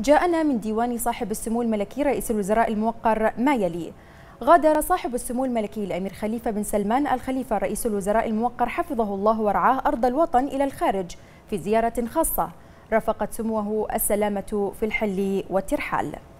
جاءنا من ديوان صاحب السمو الملكي رئيس الوزراء الموقر ما يلي غادر صاحب السمو الملكي الأمير خليفة بن سلمان الخليفة رئيس الوزراء الموقر حفظه الله ورعاه أرض الوطن إلى الخارج في زيارة خاصة رافقت سموه السلامة في الحل والترحال